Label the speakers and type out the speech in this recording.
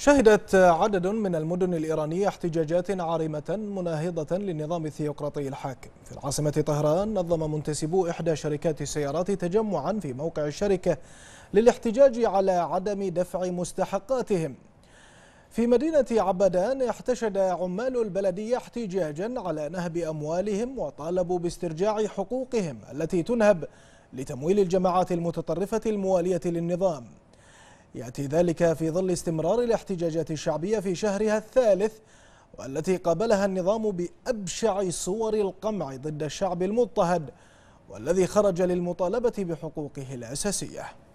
Speaker 1: شهدت عدد من المدن الإيرانية احتجاجات عارمة مناهضة للنظام الثيوقراطي الحاكم في العاصمة طهران نظم منتسبو إحدى شركات السيارات تجمعا في موقع الشركة للاحتجاج على عدم دفع مستحقاتهم في مدينة عبدان احتشد عمال البلدية احتجاجا على نهب أموالهم وطالبوا باسترجاع حقوقهم التي تنهب لتمويل الجماعات المتطرفة الموالية للنظام يأتي ذلك في ظل استمرار الاحتجاجات الشعبية في شهرها الثالث والتي قابلها النظام بأبشع صور القمع ضد الشعب المضطهد والذي خرج للمطالبة بحقوقه الأساسية